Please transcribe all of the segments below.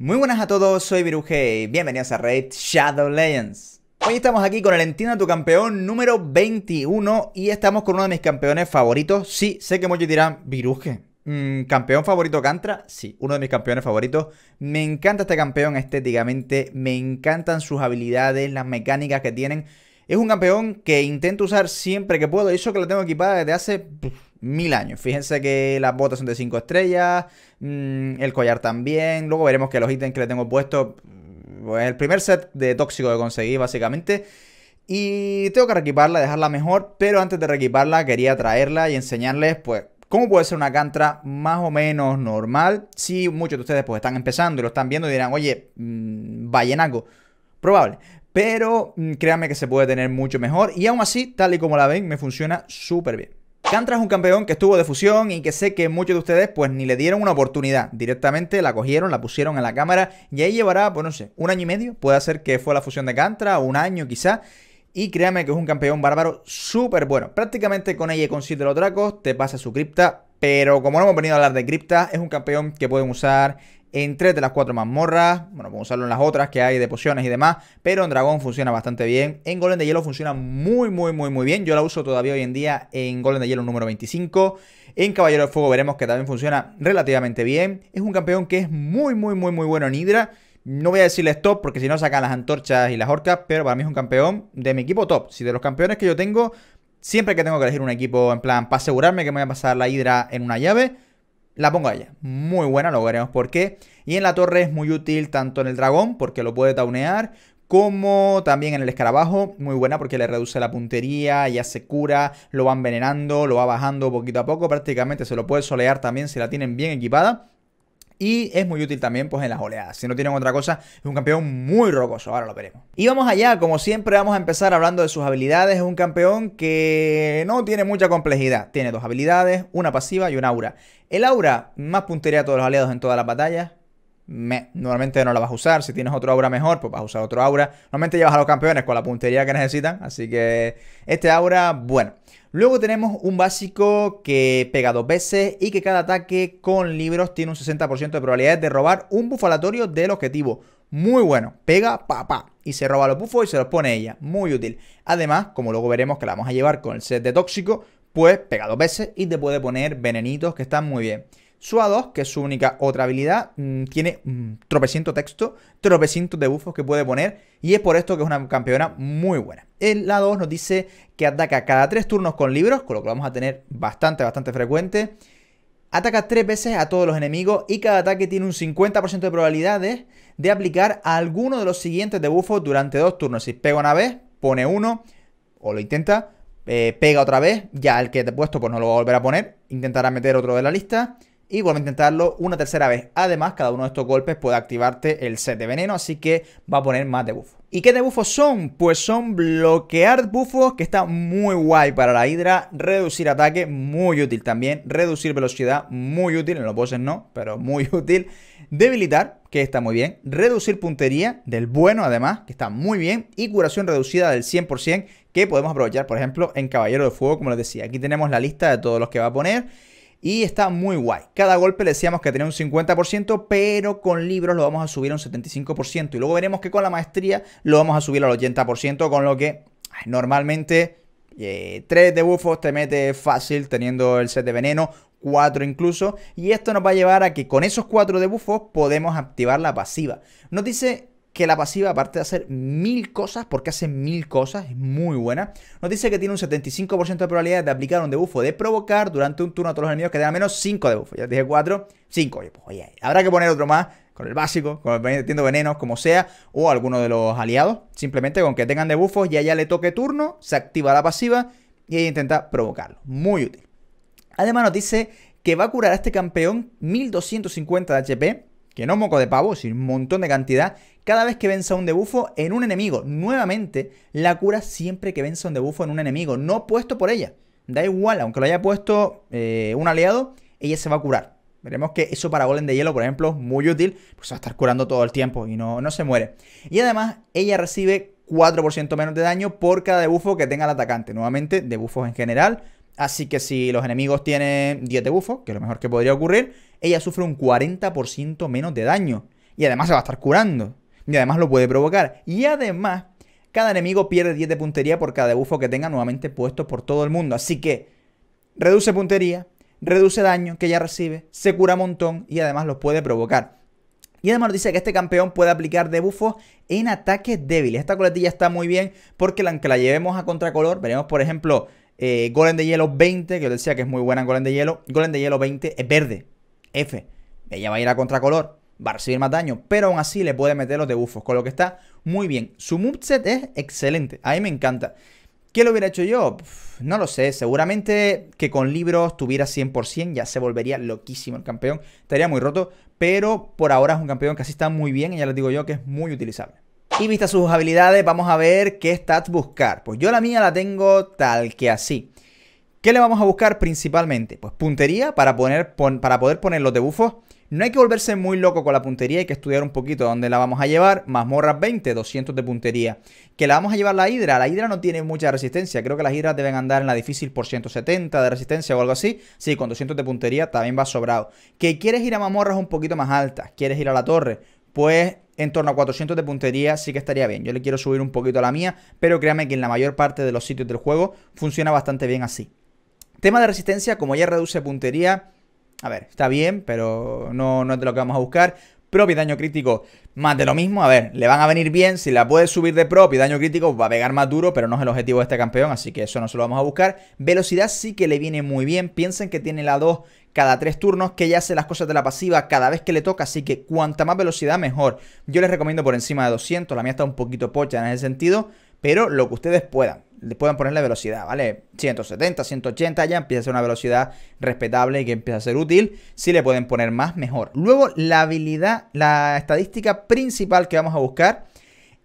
Muy buenas a todos, soy Viruje y bienvenidos a Raid Shadow Legends. Hoy estamos aquí con el Entienda tu campeón número 21 y estamos con uno de mis campeones favoritos. Sí, sé que muchos dirán, Viruje, mm, ¿Campeón favorito Cantra? Sí, uno de mis campeones favoritos. Me encanta este campeón estéticamente, me encantan sus habilidades, las mecánicas que tienen. Es un campeón que intento usar siempre que puedo, y eso que lo tengo equipada desde hace mil años. Fíjense que las botas son de 5 estrellas, mm, el collar también. Luego veremos que los ítems que le tengo puesto mm, pues, el primer set de tóxico que conseguí, básicamente. Y tengo que reequiparla, dejarla mejor, pero antes de reequiparla quería traerla y enseñarles, pues, cómo puede ser una cantra más o menos normal. Si muchos de ustedes, pues, están empezando y lo están viendo y dirán, oye, mm, vallenaco, probable. Pero créanme que se puede tener mucho mejor y aún así, tal y como la ven, me funciona súper bien. Cantra es un campeón que estuvo de fusión y que sé que muchos de ustedes pues ni le dieron una oportunidad. Directamente la cogieron, la pusieron en la cámara y ahí llevará, pues no sé, un año y medio. Puede ser que fue la fusión de Cantra, un año quizá. Y créame que es un campeón bárbaro súper bueno. Prácticamente con ella y con Sid Dracos te pasa su cripta. Pero como no hemos venido a hablar de cripta, es un campeón que pueden usar en tres de las cuatro mazmorras. Bueno, podemos usarlo en las otras que hay de pociones y demás. Pero en dragón funciona bastante bien. En golem de hielo funciona muy, muy, muy, muy bien. Yo la uso todavía hoy en día en golden de hielo número 25. En Caballero de Fuego veremos que también funciona relativamente bien. Es un campeón que es muy, muy, muy, muy bueno en hidra No voy a decirle stop porque si no sacan las antorchas y las horcas pero para mí es un campeón de mi equipo top. Si de los campeones que yo tengo, siempre que tengo que elegir un equipo en plan para asegurarme que me voy a pasar la hidra en una llave, la pongo a Muy buena, luego veremos por qué. Y en la torre es muy útil tanto en el dragón, porque lo puede taunear, como también en el escarabajo, muy buena porque le reduce la puntería, ya se cura, lo va envenenando, lo va bajando poquito a poco, prácticamente se lo puede solear también si la tienen bien equipada y es muy útil también pues en las oleadas. Si no tienen otra cosa, es un campeón muy rocoso, ahora lo veremos. Y vamos allá, como siempre vamos a empezar hablando de sus habilidades, es un campeón que no tiene mucha complejidad, tiene dos habilidades, una pasiva y una aura. El aura, más puntería a todos los aliados en todas las batallas, normalmente no la vas a usar. Si tienes otro aura mejor, pues vas a usar otro aura. Normalmente llevas a los campeones con la puntería que necesitan. Así que este aura, bueno. Luego tenemos un básico que pega dos veces y que cada ataque con libros tiene un 60% de probabilidad de robar un bufalatorio del objetivo. Muy bueno, pega papá pa, y se roba los bufos y se los pone ella. Muy útil. Además, como luego veremos que la vamos a llevar con el set de tóxico, pues pega dos veces y te puede poner venenitos que están muy bien a 2, que es su única otra habilidad, mm, tiene mm, tropeciento texto, tropecientos de que puede poner y es por esto que es una campeona muy buena. El a 2 nos dice que ataca cada 3 turnos con libros, con lo que vamos a tener bastante, bastante frecuente. Ataca 3 veces a todos los enemigos y cada ataque tiene un 50% de probabilidades de aplicar alguno de los siguientes debufos durante 2 turnos. Si pega una vez, pone uno o lo intenta, eh, pega otra vez, ya el que te he puesto pues no lo va a volver a poner, intentará meter otro de la lista y a intentarlo una tercera vez. Además, cada uno de estos golpes puede activarte el set de veneno, así que va a poner más debuff. ¿Y qué debuffos son? Pues son bloquear bufos, que está muy guay para la hidra reducir ataque, muy útil también, reducir velocidad, muy útil, en los bosses no, pero muy útil, debilitar, que está muy bien, reducir puntería, del bueno además, que está muy bien, y curación reducida del 100%, que podemos aprovechar, por ejemplo, en Caballero de Fuego, como les decía. Aquí tenemos la lista de todos los que va a poner y está muy guay. Cada golpe le decíamos que tenía un 50%, pero con libros lo vamos a subir a un 75%. Y luego veremos que con la maestría lo vamos a subir al 80%, con lo que normalmente 3 eh, de bufos te mete fácil teniendo el set de veneno, 4 incluso, y esto nos va a llevar a que con esos 4 debufos podemos activar la pasiva. Nos dice que la pasiva, aparte de hacer mil cosas, porque hace mil cosas, es muy buena, nos dice que tiene un 75% de probabilidad de aplicar un debuffo de provocar durante un turno a todos los enemigos que tengan menos 5 debuffos. Ya dije 4, 5. Pues, habrá que poner otro más con el básico, con el veneno, venenos, como sea, o alguno de los aliados. Simplemente con que tengan debuffos y ya le toque turno, se activa la pasiva y ahí intenta provocarlo. Muy útil. Además nos dice que va a curar a este campeón 1250 de HP, que no moco de pavo, Sin un montón de cantidad, cada vez que venza un debufo en un enemigo, nuevamente, la cura siempre que venza un debufo en un enemigo, no puesto por ella. Da igual, aunque lo haya puesto eh, un aliado, ella se va a curar. Veremos que eso para golem de hielo, por ejemplo, muy útil, pues va a estar curando todo el tiempo y no, no se muere. Y además, ella recibe 4% menos de daño por cada debufo que tenga el atacante. Nuevamente, debufos en general. Así que si los enemigos tienen 10 debufos, que es lo mejor que podría ocurrir, ella sufre un 40% menos de daño. Y además se va a estar curando y además lo puede provocar. Y además, cada enemigo pierde 10 de puntería por cada debufo que tenga nuevamente puesto por todo el mundo. Así que reduce puntería, reduce daño que ya recibe, se cura un montón y además lo puede provocar. Y además dice que este campeón puede aplicar debuffos en ataques débiles. Esta coletilla está muy bien porque aunque la llevemos a contracolor, veremos por ejemplo eh, Golem de Hielo 20, que yo decía que es muy buena Golem de Hielo. Golem de Hielo 20 es verde, F. Ella va a ir a contracolor va a recibir más daño, pero aún así le puede meter los debufos, con lo que está muy bien. Su moveset es excelente, a mí me encanta. ¿Qué lo hubiera hecho yo? no lo sé, seguramente que con libros tuviera 100%, ya se volvería loquísimo el campeón, estaría muy roto, pero por ahora es un campeón que así está muy bien y ya les digo yo que es muy utilizable. Y vista sus habilidades, vamos a ver qué stats buscar. Pues yo la mía la tengo tal que así. ¿Qué le vamos a buscar principalmente? Pues puntería para, poner, para poder poner los debufos no hay que volverse muy loco con la puntería, hay que estudiar un poquito dónde la vamos a llevar. Mazmorras 20, 200 de puntería. Que la vamos a llevar la hidra. La hidra no tiene mucha resistencia. Creo que las hidras deben andar en la difícil por 170 de resistencia o algo así. Sí, con 200 de puntería también va sobrado. Que quieres ir a mazmorras un poquito más altas, quieres ir a la torre, pues en torno a 400 de puntería sí que estaría bien. Yo le quiero subir un poquito a la mía, pero créame que en la mayor parte de los sitios del juego funciona bastante bien así. Tema de resistencia, como ya reduce puntería, a ver, está bien, pero no, no es de lo que vamos a buscar. Prop daño crítico, más de lo mismo. A ver, le van a venir bien. Si la puedes subir de prop y daño crítico, va a pegar más duro, pero no es el objetivo de este campeón, así que eso no se lo vamos a buscar. Velocidad sí que le viene muy bien. Piensen que tiene la 2 cada 3 turnos, que ya hace las cosas de la pasiva cada vez que le toca, así que cuanta más velocidad, mejor. Yo les recomiendo por encima de 200, la mía está un poquito pocha en ese sentido, pero lo que ustedes puedan le puedan la velocidad, ¿vale? 170, 180, ya empieza a ser una velocidad respetable y que empieza a ser útil. Si le pueden poner más, mejor. Luego, la habilidad, la estadística principal que vamos a buscar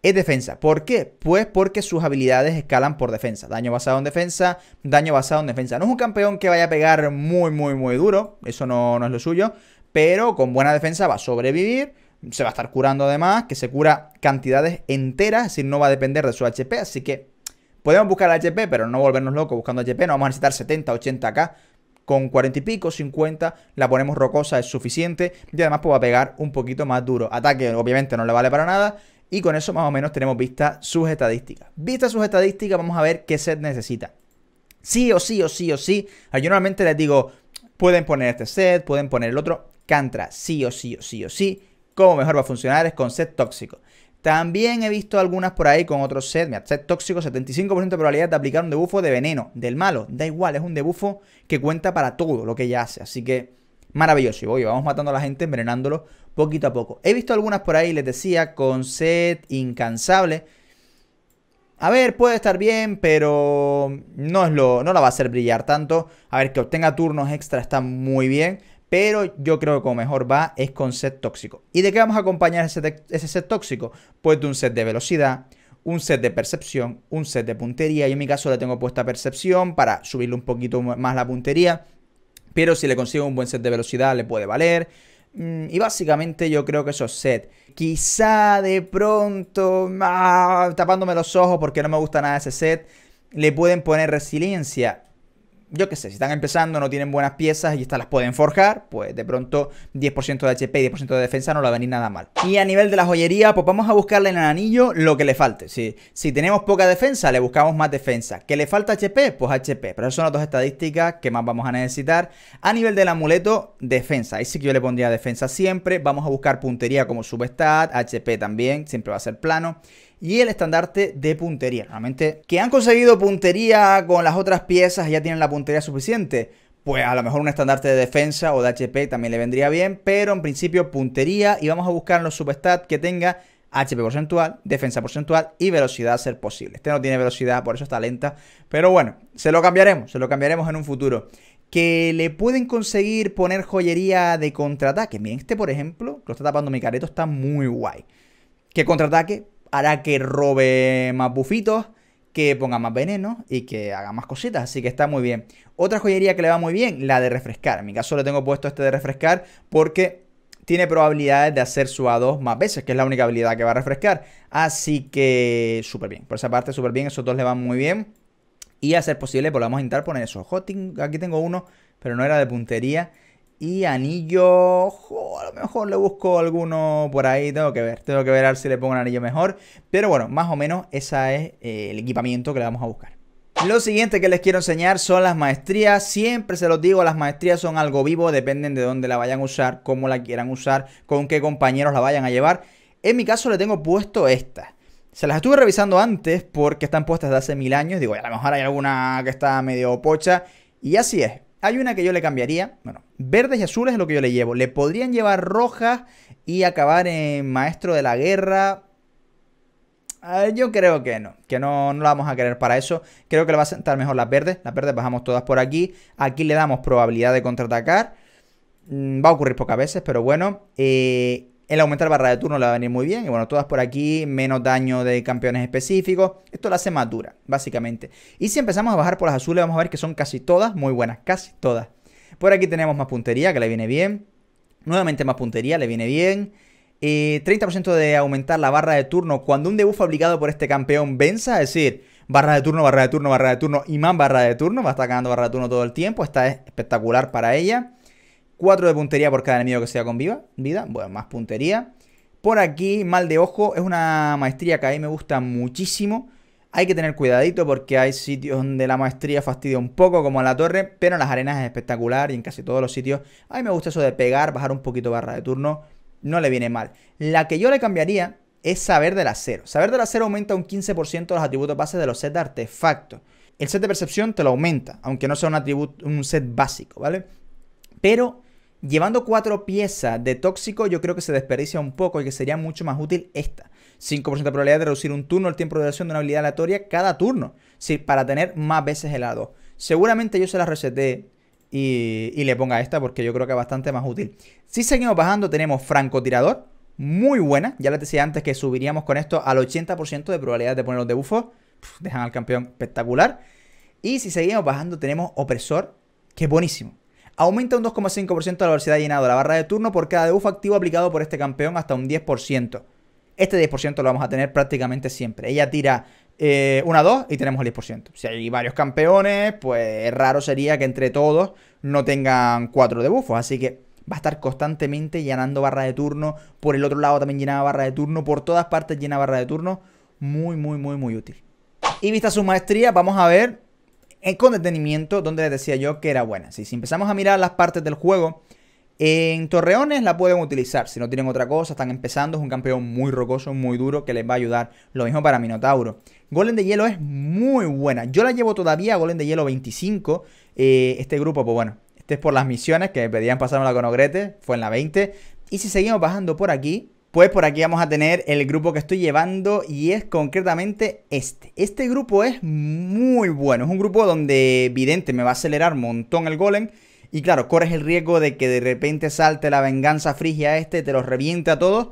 es defensa. ¿Por qué? Pues porque sus habilidades escalan por defensa. Daño basado en defensa, daño basado en defensa. No es un campeón que vaya a pegar muy, muy, muy duro. Eso no, no es lo suyo. Pero con buena defensa va a sobrevivir se va a estar curando además, que se cura cantidades enteras, es no va a depender de su HP, así que Podemos buscar HP, pero no volvernos locos buscando HP. No vamos a necesitar 70, 80k. Con 40 y pico, 50, la ponemos rocosa, es suficiente. Y además pues va a pegar un poquito más duro. Ataque obviamente no le vale para nada. Y con eso más o menos tenemos vista sus estadísticas. Vista sus estadísticas, vamos a ver qué set necesita. Sí o sí o sí o sí. Yo normalmente les digo, pueden poner este set, pueden poner el otro. Cantra, sí o sí o sí o sí. Cómo mejor va a funcionar es con set tóxico. También he visto algunas por ahí con otros set. Mira, set tóxico, 75% de probabilidad de aplicar un debufo de veneno, del malo. Da igual, es un debufo que cuenta para todo lo que ella hace. Así que maravilloso. Y vamos matando a la gente, envenenándolo poquito a poco. He visto algunas por ahí, les decía, con set incansable. A ver, puede estar bien, pero no, es lo, no la va a hacer brillar tanto. A ver, que obtenga turnos extra está muy bien pero yo creo que como mejor va es con set tóxico. ¿Y de qué vamos a acompañar ese, set tóxico? Pues de un set de velocidad, un set de percepción, un set de puntería. Yo en mi caso le tengo puesta percepción para subirle un poquito más la puntería, pero si le consigo un buen set de velocidad le puede valer. Mm, y básicamente yo creo que esos set, quizá de pronto, ah, tapándome los ojos porque no me gusta nada ese set, le pueden poner resiliencia yo qué sé, si están empezando, no tienen buenas piezas y estas las pueden forjar, pues de pronto 10% de HP y 10% de defensa no la va a venir nada mal. Y a nivel de la joyería, pues vamos a buscarle en el anillo lo que le falte. Si, si tenemos poca defensa, le buscamos más defensa. ¿Que le falta HP? Pues HP. Pero esas son las dos estadísticas que más vamos a necesitar. A nivel del amuleto, defensa. Ahí sí que yo le pondría defensa siempre. Vamos a buscar puntería como subestad HP también, siempre va a ser plano y el estandarte de puntería. Realmente, que han conseguido puntería con las otras piezas, ya tienen la puntería suficiente. Pues a lo mejor un estandarte de defensa o de HP también le vendría bien, pero en principio puntería y vamos a buscar los substats que tenga HP porcentual, defensa porcentual y velocidad a ser posible. Este no tiene velocidad, por eso está lenta, pero bueno, se lo cambiaremos, se lo cambiaremos en un futuro. Que le pueden conseguir poner joyería de contraataque. Miren, este por ejemplo, lo está tapando mi careto, está muy guay. ¿Qué contraataque hará que robe más bufitos, que ponga más veneno y que haga más cositas. Así que está muy bien. Otra joyería que le va muy bien, la de refrescar. En mi caso le tengo puesto este de refrescar porque tiene probabilidades de hacer su A2 más veces, que es la única habilidad que va a refrescar. Así que súper bien. Por esa parte, súper bien. Esos dos le van muy bien. Y a ser posible, volvamos a intentar poner eso. aquí tengo uno, pero no era de puntería. Y anillo, a lo mejor le busco alguno por ahí, tengo que ver, tengo que ver a ver si le pongo un anillo mejor. Pero bueno, más o menos ese es eh, el equipamiento que le vamos a buscar. Lo siguiente que les quiero enseñar son las maestrías. Siempre se los digo, las maestrías son algo vivo, dependen de dónde la vayan a usar, cómo la quieran usar, con qué compañeros la vayan a llevar. En mi caso le tengo puesto esta. Se las estuve revisando antes porque están puestas de hace mil años. Digo, a lo mejor hay alguna que está medio pocha. Y así es, hay una que yo le cambiaría. Bueno, verdes y azules es lo que yo le llevo. Le podrían llevar rojas y acabar en maestro de la guerra. Ah, yo creo que no, que no, no la vamos a querer para eso. Creo que le va a sentar mejor las verdes. Las verdes bajamos todas por aquí. Aquí le damos probabilidad de contraatacar. Mm, va a ocurrir pocas veces, pero bueno. Eh, el aumentar barra de turno le va a venir muy bien. Y bueno, todas por aquí, menos daño de campeones específicos. Esto la hace más dura, básicamente. Y si empezamos a bajar por las azules, vamos a ver que son casi todas muy buenas, casi todas. Por aquí tenemos más puntería, que le viene bien. Nuevamente más puntería, le viene bien. 30% eh, de aumentar la barra de turno cuando un debuff aplicado por este campeón venza, es decir, barra de turno, barra de turno, barra de turno, Y más barra de turno, va a estar ganando barra de turno todo el tiempo, esta es espectacular para ella. 4 de puntería por cada enemigo que sea con viva, vida. Bueno, más puntería. Por aquí, mal de ojo. Es una maestría que a mí me gusta muchísimo. Hay que tener cuidadito porque hay sitios donde la maestría fastidia un poco, como en la torre, pero en las arenas es espectacular y en casi todos los sitios. A mí me gusta eso de pegar, bajar un poquito barra de turno, no le viene mal. La que yo le cambiaría es Saber del Acero. Saber del Acero aumenta un 15% los atributos bases de los sets de artefactos. El set de percepción te lo aumenta, aunque no sea un, atributo, un set básico, ¿vale? Pero Llevando cuatro piezas de tóxico, yo creo que se desperdicia un poco y que sería mucho más útil esta. 5% de probabilidad de reducir un turno el tiempo de duración de una habilidad aleatoria cada turno. Sí, para tener más veces helado. Seguramente yo se la reseté y, le ponga esta porque yo creo que es bastante más útil. Si seguimos bajando, tenemos francotirador. Muy buena. Ya les decía antes que subiríamos con esto al 80% de probabilidad de poner los debufos. dejan al campeón espectacular. Y si seguimos bajando, tenemos opresor, que es buenísimo. Aumenta un 2,5% la velocidad llenado de la barra de turno por cada debuff activo aplicado por este campeón hasta un 10%. Este 10% lo vamos a tener prácticamente siempre. Ella tira eh, una 2 y tenemos el 10%. Si hay varios campeones, pues raro sería que entre todos no tengan 4 debuffos. Así que va a estar constantemente llenando barra de turno. Por el otro lado también llena barra de turno. Por todas partes llena barra de turno. Muy, muy, muy, muy útil. Y vista su maestría, vamos a ver con detenimiento donde les decía yo que era buena. Si, empezamos a mirar las partes del juego, en Torreones la pueden utilizar. Si no tienen otra cosa, están empezando. Es un campeón muy rocoso, muy duro, que les va a ayudar. Lo mismo para Minotauro. Golem de Hielo es muy buena. Yo la llevo todavía a Golem de Hielo 25. Eh, este grupo, pues bueno, este es por las misiones que pedían pasármela con Ogrete. Fue en la 20. Y si seguimos bajando por aquí, pues por aquí vamos a tener el grupo que estoy llevando y es concretamente este. Este grupo es muy bueno, es un grupo donde evidente me va a acelerar un montón el golem y claro, corres el riesgo de que de repente salte la venganza frigia este, te los reviente a todos.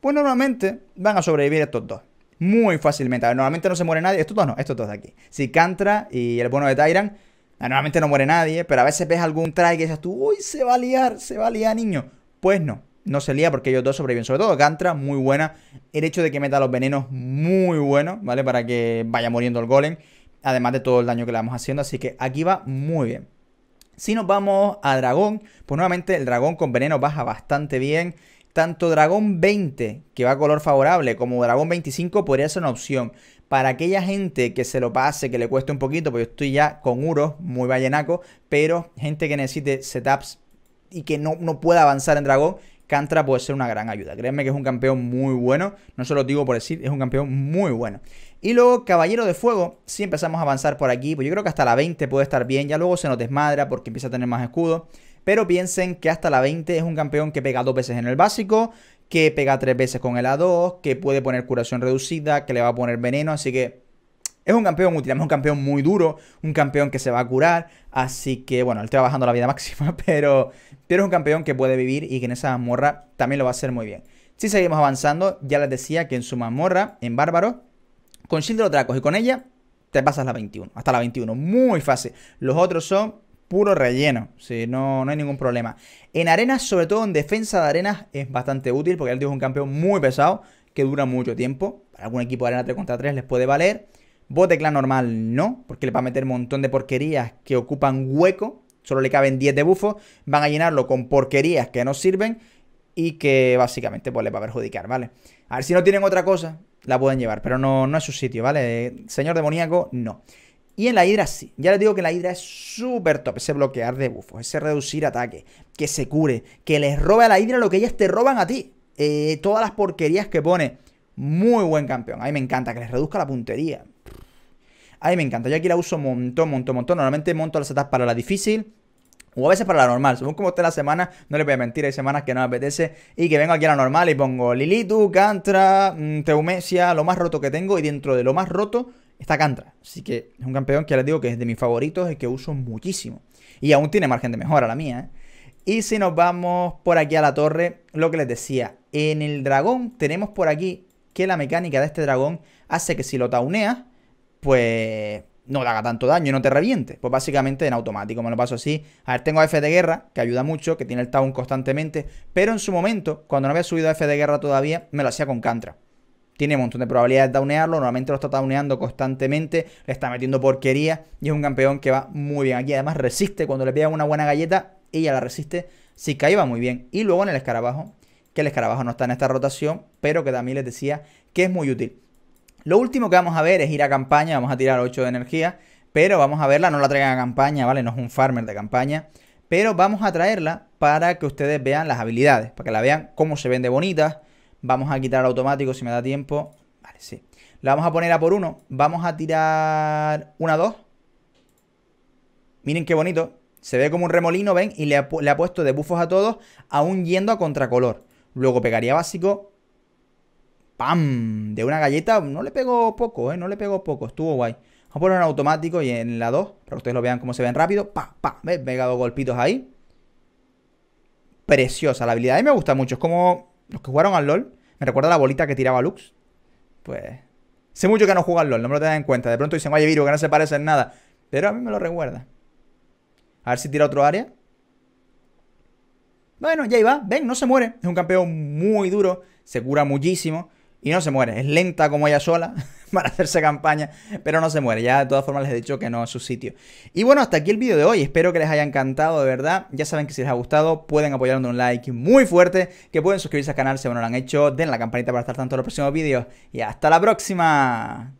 Pues normalmente van a sobrevivir estos dos. Muy fácilmente. A ver, normalmente no se muere nadie. Estos dos no, estos dos de aquí. Si Cantra y el bono de Tyran, normalmente no muere nadie, pero a veces ves algún try que dices tú, uy, se va a liar, se va a liar, niño. Pues no, no se lía porque ellos dos sobreviven. Sobre todo Gantra, muy buena. El hecho de que meta los venenos, muy bueno, ¿vale? Para que vaya muriendo el golem. Además de todo el daño que le vamos haciendo. Así que aquí va muy bien. Si nos vamos a dragón, pues nuevamente el dragón con veneno baja bastante bien. Tanto dragón 20, que va a color favorable, como dragón 25 podría ser una opción. Para aquella gente que se lo pase, que le cueste un poquito, porque yo estoy ya con Uro muy vallenaco, pero gente que necesite setups y que no, no pueda avanzar en dragón, Cantra puede ser una gran ayuda. créanme que es un campeón muy bueno. No se lo digo por decir, es un campeón muy bueno. Y luego Caballero de Fuego, si empezamos a avanzar por aquí, pues yo creo que hasta la 20 puede estar bien. Ya luego se nos desmadra porque empieza a tener más escudo. Pero piensen que hasta la 20 es un campeón que pega dos veces en el básico, que pega tres veces con el A2, que puede poner curación reducida, que le va a poner veneno. Así que es un campeón útil, es un campeón muy duro, un campeón que se va a curar, así que bueno, él te bajando la vida máxima, pero, pero es un campeón que puede vivir y que en esa mazmorra también lo va a hacer muy bien. Si seguimos avanzando, ya les decía que en su mazmorra, en Bárbaro, con Shield de Dracos y con ella, te pasas la 21, hasta la 21, muy fácil. Los otros son puro relleno, si no, no hay ningún problema. En arenas, sobre todo en defensa de arenas, es bastante útil porque él es un campeón muy pesado que dura mucho tiempo. Para algún equipo de arena 3 contra 3 les puede valer. Bot de normal no, porque le va a meter un montón de porquerías que ocupan hueco. Solo le caben 10 de bufos, Van a llenarlo con porquerías que no sirven y que básicamente pues le va a perjudicar, ¿vale? A ver si no tienen otra cosa, la pueden llevar, pero no, no es su sitio, ¿vale? Señor demoníaco, no. Y en la hidra sí, ya les digo que la hidra es súper top, ese bloquear de ese reducir ataque, que se cure, que les robe a la hidra lo que ellas te roban a ti. Eh, todas las porquerías que pone, muy buen campeón, a mí me encanta, que les reduzca la puntería, a me encanta. Yo aquí la uso montón, montón, montón. Normalmente monto las setas para la difícil. O a veces para la normal, según como esté la semana, no les voy a mentir, hay semanas que no me apetece y que vengo aquí a la normal y pongo Lilitu, Cantra, mm, Teumesia, lo más roto que tengo y dentro de lo más roto está Cantra. Así que es un campeón que les digo que es de mis favoritos y que uso muchísimo. Y aún tiene margen de mejora la mía. ¿eh? Y si nos vamos por aquí a la torre, lo que les decía, en el dragón tenemos por aquí que la mecánica de este dragón hace que si lo tauneas, pues no le haga tanto daño y no te reviente. Pues básicamente en automático me lo paso así. A ver, tengo F de guerra, que ayuda mucho, que tiene el taun constantemente, pero en su momento, cuando no había subido F de guerra todavía, me lo hacía con Cantra. Tiene un montón de probabilidades de downearlo, normalmente lo está downeando constantemente, le está metiendo porquería y es un campeón que va muy bien. Aquí además resiste, cuando le pega una buena galleta, ella la resiste, si cae va muy bien. Y luego en el escarabajo, que el escarabajo no está en esta rotación, pero que también les decía que es muy útil. Lo último que vamos a ver es ir a campaña, vamos a tirar 8 de energía, pero vamos a verla, no la traigan a campaña, ¿vale? No es un farmer de campaña, pero vamos a traerla para que ustedes vean las habilidades, para que la vean cómo se vende bonita. Vamos a quitar automático si me da tiempo. Vale, sí. La vamos a poner a por uno. Vamos a tirar una, dos. Miren qué bonito. Se ve como un remolino, ven, y le ha, le ha puesto de bufos a todos, aún yendo a contracolor. Luego pegaría básico, ¡Pam! De una galleta, no le pegó poco, ¿eh? No le pegó poco, estuvo guay. Vamos a poner en automático y en la 2, para que ustedes lo vean cómo se ven rápido. ¡Pam! ¡Pam! ¿Ves? he dos golpitos ahí. Preciosa la habilidad. A mí me gusta mucho. Es como los que jugaron al LOL. Me recuerda la bolita que tiraba Lux. Pues... Sé mucho que no al LOL, no me lo tengan en cuenta. De pronto dicen, oye, Virus, que no se parece en nada. Pero a mí me lo recuerda. A ver si tira otro área. Bueno, ya iba. Ven, no se muere. Es un campeón muy duro. Se cura muchísimo y no se muere. Es lenta como ella sola para hacerse campaña, pero no se muere. Ya de todas formas les he dicho que no es su sitio. Y bueno, hasta aquí el vídeo de hoy. Espero que les haya encantado, de verdad. Ya saben que si les ha gustado, pueden apoyar un like muy fuerte, que pueden suscribirse al canal si aún no lo han hecho, den la campanita para estar tanto en los próximos vídeos. Y hasta la próxima.